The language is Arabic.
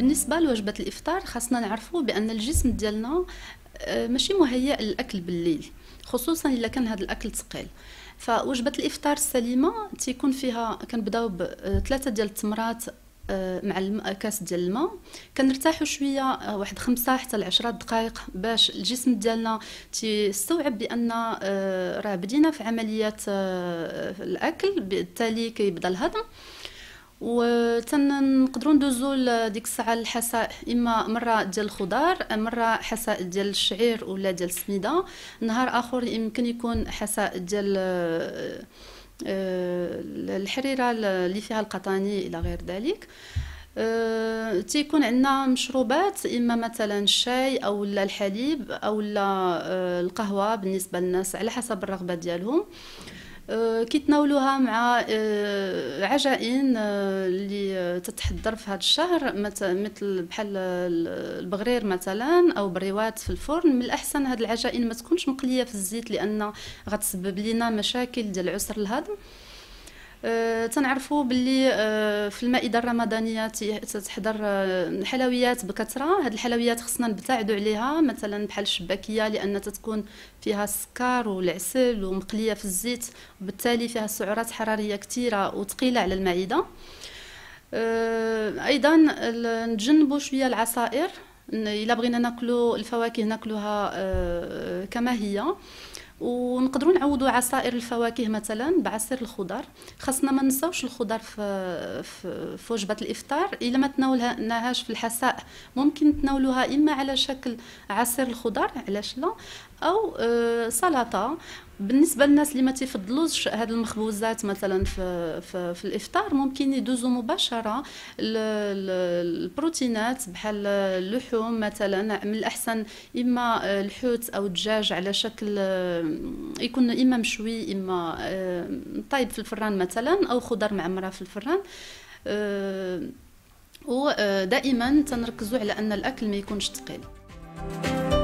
بالنسبه لوجبه الافطار خاصنا نعرفوا بان الجسم ديالنا آه، ماشي مهيئ للاكل بالليل خصوصا الا كان هذا الاكل ثقيل فوجبه الافطار السليمه تيكون فيها كنبداو بثلاثه آه، ديال التمرات آه، مع كاس ديال الماء كنرتاحوا شويه واحد خمسة حتى ل دقائق باش الجسم ديالنا تيستوعب بان راه بدينا في عمليه الاكل بالتالي كيبدا الهضم نقدروا ندوزو ديك الساعه الحساء اما مره ديال الخضار مره حساء ديال الشعير ولا ديال السميده نهار اخر يمكن يكون حساء ديال آه، الحريره اللي فيها القطاني الى غير ذلك أه، تيكون عندنا مشروبات اما مثلا الشاي او لا الحليب او لا آه، القهوه بالنسبه للناس على حسب الرغبه ديالهم آه، كيتناولوها مع آه، عجائن آه، اللي تتحضر في هذا الشهر مثل بحال البغرير مثلا او بريوات في الفرن من الاحسن هذه العجائن ما تكونش مقليه في الزيت لان غتسبب لنا مشاكل ديال عسر الهضم آه، تنعرفوا باللي آه، في المائده الرمضانيه تتحضر آه، حلويات بكثره هاد الحلويات خصنا نبتعدوا عليها مثلا بحال الشباكيه لان تتكون فيها السكر والعسل ومقليه في الزيت وبالتالي فيها سعرات حراريه كثيره وثقيله على المعده ايضا نتجنبوا شويه العصائر الا بغينا ناكلوا الفواكه ناكلوها كما هي ونقدروا نعوضوا عصائر الفواكه مثلا بعصير الخضر خاصنا ما ننساوش الخضر في في, وجبه الافطار الا ما تناولناهاش في الحساء ممكن تناولوها اما على شكل عصير الخضر علاش لا او آه، سلطه بالنسبه للناس اللي ما تيفضلوش هاد المخبوزات مثلا في, في, في الافطار ممكن يدوزوا مباشره البروتينات بحال اللحوم مثلا من الاحسن اما الحوت او الدجاج على شكل يكون اما مشوي اما آه، طايب في الفران مثلا او خضر معمره في الفران آه، ودائما آه، تنركزوا على ان الاكل ما يكونش ثقيل